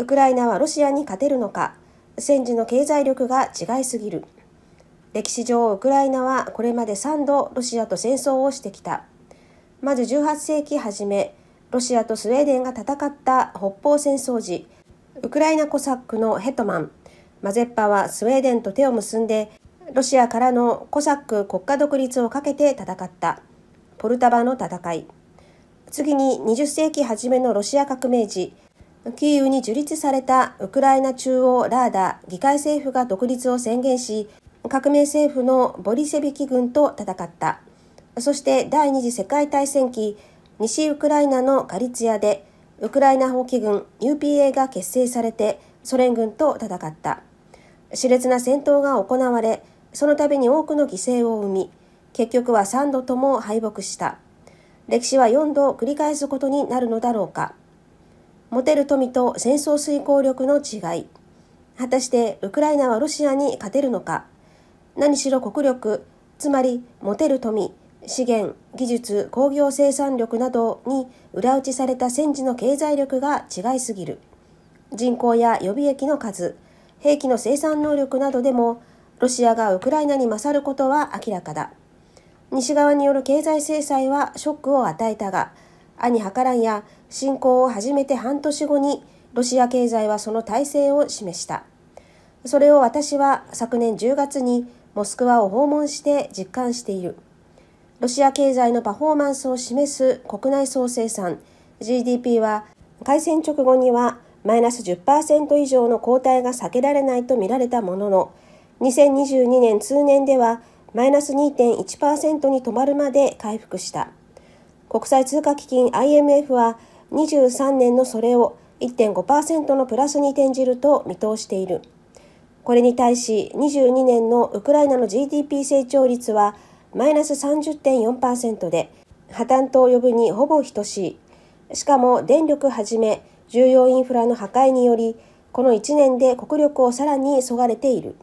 ウクライナはロシアに勝てるのか戦時の経済力が違いすぎる歴史上ウクライナはこれまで3度ロシアと戦争をしてきたまず18世紀初めロシアとスウェーデンが戦った北方戦争時ウクライナコサックのヘトマンマゼッパはスウェーデンと手を結んでロシアからのコサック国家独立をかけて戦ったポルタバの戦い次に20世紀初めのロシア革命時キーウに樹立されたウクライナ中央ラーダ議会政府が独立を宣言し、革命政府のボリセビキ軍と戦った。そして第二次世界大戦期、西ウクライナのガリツィアで、ウクライナ法規軍 UPA が結成されて、ソ連軍と戦った。熾烈な戦闘が行われ、その度に多くの犠牲を生み、結局は3度とも敗北した。歴史は4度繰り返すことになるのだろうか。持てる富と戦争遂行力の違い果たしてウクライナはロシアに勝てるのか何しろ国力つまり持てる富資源技術工業生産力などに裏打ちされた戦時の経済力が違いすぎる人口や予備役の数兵器の生産能力などでもロシアがウクライナに勝ることは明らかだ西側による経済制裁はショックを与えたが兄はからんや侵攻を始めて半年後にロシア経済はその体制を示した。それを私は昨年10月にモスクワを訪問して実感している。ロシア経済のパフォーマンスを示す国内総生産 GDP は開戦直後にはマイナス10%以上の後退が避けられないと見られたものの2022年通年ではマイナス2.1%に止まるまで回復した。国際通貨基金 IMF は23年のそれを1.5%のプラスに転じると見通している。これに対し22年のウクライナの GDP 成長率はマイナス30.4%で破綻と呼ぶにほぼ等しい。しかも電力はじめ重要インフラの破壊によりこの1年で国力をさらにそがれている。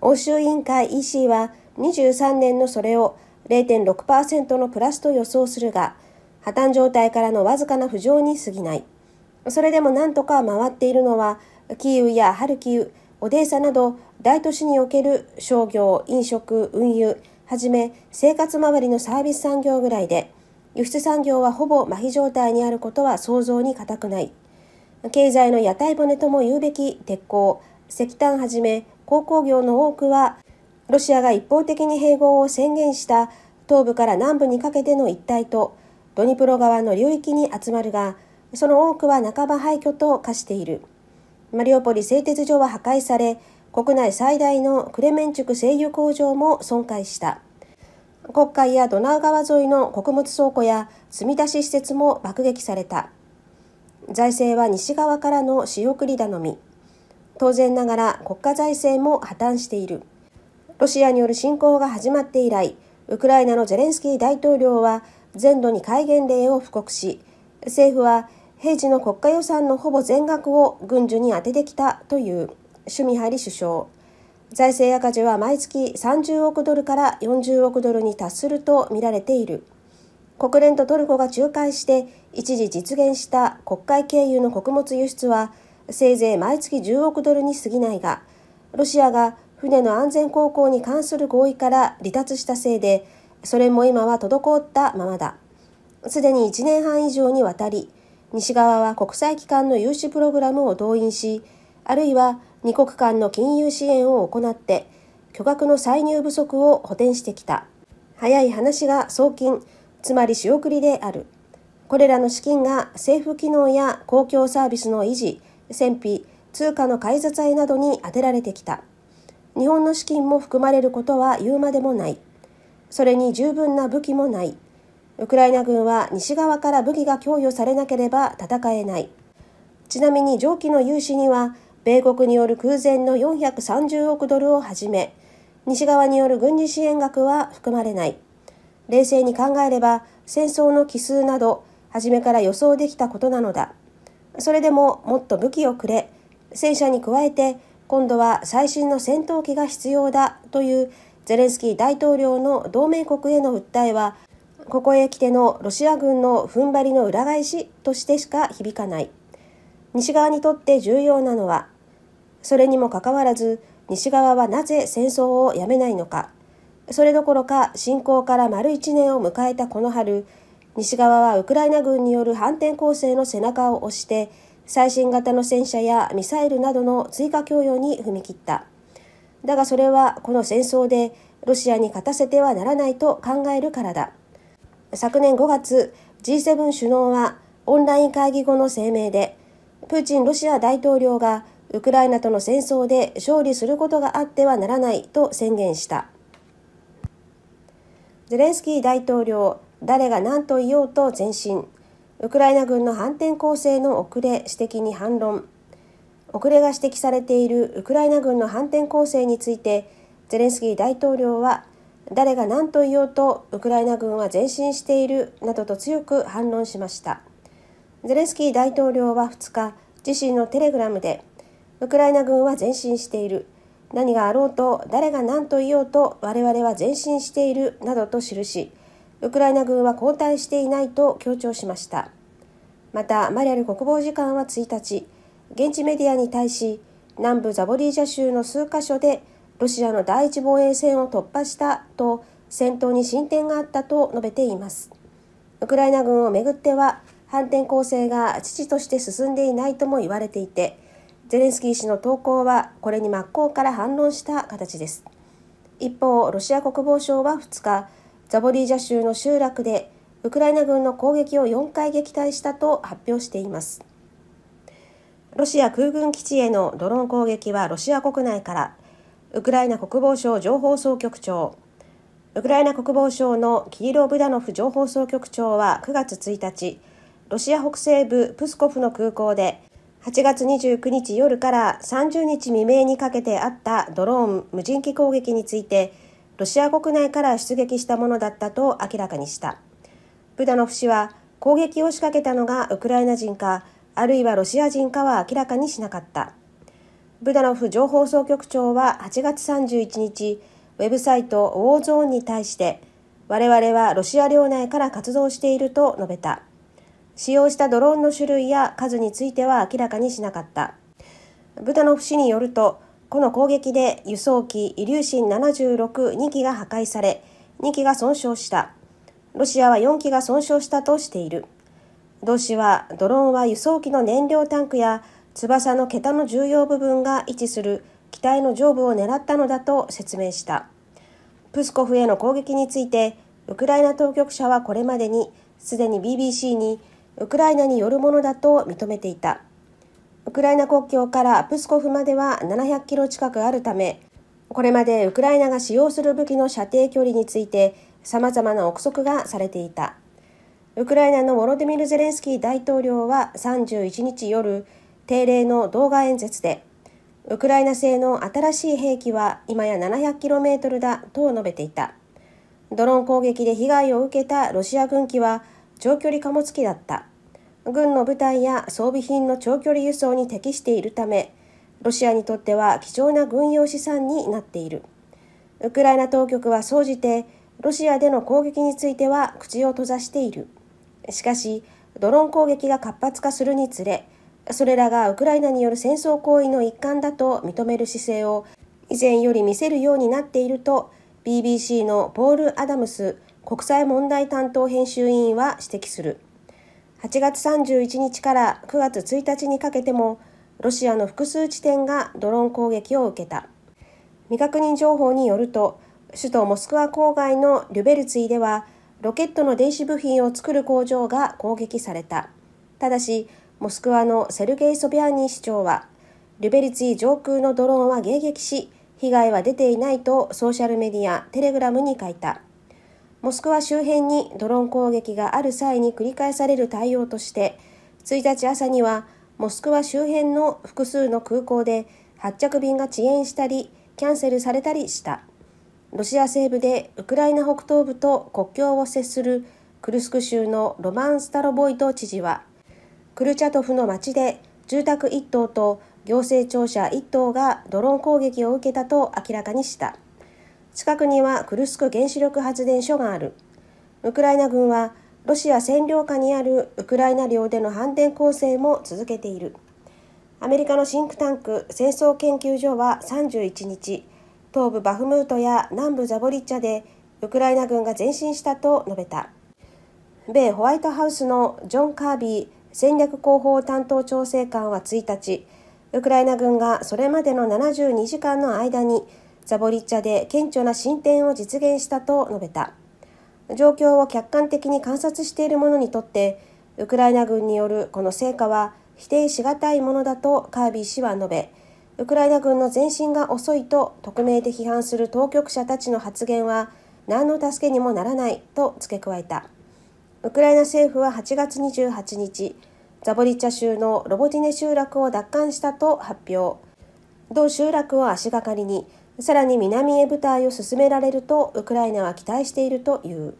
欧州委員会 EC は23年のそれを0.6%のプラスと予想するが、破綻状態からのわずかな浮上に過ぎない。それでも何とか回っているのは、キーウやハルキウ、オデーサなど大都市における商業、飲食、運輸、はじめ生活周りのサービス産業ぐらいで、輸出産業はほぼ麻痺状態にあることは想像に難くない。経済の屋台骨とも言うべき鉄鋼、石炭はじめ鉱工業の多くは、ロシアが一方的に併合を宣言した東部から南部にかけての一帯とドニプロ側の流域に集まるがその多くは半ば廃墟と化しているマリオポリ製鉄所は破壊され国内最大のクレメンチュク製油工場も損壊した国会やドナー川沿いの穀物倉庫や積み出し施設も爆撃された財政は西側からの仕送り頼み当然ながら国家財政も破綻しているロシアによる侵攻が始まって以来ウクライナのゼレンスキー大統領は全土に戒厳令を布告し政府は平時の国家予算のほぼ全額を軍需に充ててきたというシュミハリ首相財政赤字は毎月30億ドルから40億ドルに達すると見られている国連とトルコが仲介して一時実現した国会経由の穀物輸出はせいぜい毎月10億ドルに過ぎないがロシアが船の安全航行に関する合意から離脱したせいでそれも今は滞ったままだすでに1年半以上にわたり西側は国際機関の融資プログラムを動員しあるいは2国間の金融支援を行って巨額の歳入不足を補填してきた早い話が送金つまり仕送りであるこれらの資金が政府機能や公共サービスの維持戦費通貨の買い支えなどに充てられてきた日本の資金も含まれることは言うまでもないそれに十分な武器もないウクライナ軍は西側から武器が供与されなければ戦えないちなみに上記の融資には米国による空前の430億ドルをはじめ西側による軍事支援額は含まれない冷静に考えれば戦争の奇数など初めから予想できたことなのだそれでももっと武器をくれ戦車に加えて今度は最新の戦闘機が必要だというゼレンスキー大統領の同盟国への訴えはここへ来てのロシア軍の踏ん張りの裏返しとしてしか響かない西側にとって重要なのはそれにもかかわらず西側はなぜ戦争をやめないのかそれどころか侵攻から丸1年を迎えたこの春西側はウクライナ軍による反転攻勢の背中を押して最新型の戦車やミサイルなどの追加供与に踏み切った。だがそれはこの戦争でロシアに勝たせてはならないと考えるからだ。昨年5月、G7 首脳はオンライン会議後の声明で、プーチンロシア大統領がウクライナとの戦争で勝利することがあってはならないと宣言した。ゼレンスキー大統領、誰が何と言おうと前進。ウクライナ軍の反転攻勢の遅れ指摘に反論。遅れが指摘されているウクライナ軍の反転攻勢についてゼレンスキー大統領は誰が何と言おうとウクライナ軍は前進しているなどと強く反論しましたゼレンスキー大統領は2日自身のテレグラムでウクライナ軍は前進している何があろうと誰が何と言おうと我々は前進しているなどと記しウクライナ軍は後退していないと強調しましたまたマリャル国防次官は1日現地メディアに対し南部ザボリージャ州の数カ所でロシアの第一防衛線を突破したと戦闘に進展があったと述べていますウクライナ軍をめぐっては反転攻勢が父として進んでいないとも言われていてゼレンスキー氏の投稿はこれに真っ向から反論した形です一方ロシア国防省は2日ザボリージャ州の集落でウクライナ軍の攻撃を4回撃退したと発表していますロシア空軍基地へのドローン攻撃はロシア国内からウクライナ国防省情報総局長ウクライナ国防省のキリロ・ブダノフ情報総局長は9月1日ロシア北西部プスコフの空港で8月29日夜から30日未明にかけてあったドローン無人機攻撃についてロシア国内から出撃したものだったと明らかにしたブダノフ氏は攻撃を仕掛けたのがウクライナ人かあるいはロシア人かは明らかにしなかった。ブダノフ情報総局長は8月31日、ウェブサイトウォーゾーンに対して、我々はロシア領内から活動していると述べた。使用したドローンの種類や数については明らかにしなかった。ブダノフ氏によると、この攻撃で輸送機イリューシン76、2機が破壊され、2機が損傷した。ロシアは4機が損傷したとしている。同紙はドローンは輸送機の燃料タンクや翼の桁の重要部分が位置する機体の上部を狙ったのだと説明したプスコフへの攻撃についてウクライナ当局者はこれまでにすでに BBC にウクライナによるものだと認めていたウクライナ国境からプスコフまでは700キロ近くあるためこれまでウクライナが使用する武器の射程距離について様々な憶測がされていた。ウクライナのボロディミル・ゼレンスキー大統領は31日夜、定例の動画演説で、ウクライナ製の新しい兵器は今や 700km だと述べていた。ドローン攻撃で被害を受けたロシア軍機は長距離貨物機だった。軍の部隊や装備品の長距離輸送に適しているため、ロシアにとっては貴重な軍用資産になっている。ウクライナ当局は総じて、ロシアでの攻撃については口を閉ざしている。しかし、ドローン攻撃が活発化するにつれ、それらがウクライナによる戦争行為の一環だと認める姿勢を以前より見せるようになっていると BBC のポール・アダムス国際問題担当編集委員は指摘する8月31日から9月1日にかけてもロシアの複数地点がドローン攻撃を受けた未確認情報によると首都モスクワ郊外のリュベルツィではロケットの電子部品を作る工場が攻撃された。ただし、モスクワのセルゲイ・ソビャーニ市長は、ルベリツィ上空のドローンは迎撃し、被害は出ていないとソーシャルメディア、テレグラムに書いた。モスクワ周辺にドローン攻撃がある際に繰り返される対応として、1日朝にはモスクワ周辺の複数の空港で発着便が遅延したり、キャンセルされたりした。ロシア西部でウクライナ北東部と国境を接するクルスク州のロマン・スタロボイト知事はクルチャトフの町で住宅1棟と行政庁舎1棟がドローン攻撃を受けたと明らかにした近くにはクルスク原子力発電所があるウクライナ軍はロシア占領下にあるウクライナ領での反転攻勢も続けているアメリカのシンクタンク戦争研究所は31日東部バフムートや南部ザボリッチャでウクライナ軍が前進したと述べた米ホワイトハウスのジョン・カービー戦略広報担当調整官は1日ウクライナ軍がそれまでの72時間の間にザボリッチャで顕著な進展を実現したと述べた状況を客観的に観察している者にとってウクライナ軍によるこの成果は否定しがたいものだとカービー氏は述べウクライナ軍の前進が遅いと匿名で批判する当局者たちの発言は何の助けにもならないと付け加えたウクライナ政府は8月28日ザボリチャ州のロボティネ集落を奪還したと発表同集落を足がかりにさらに南へ部隊を進められるとウクライナは期待しているという。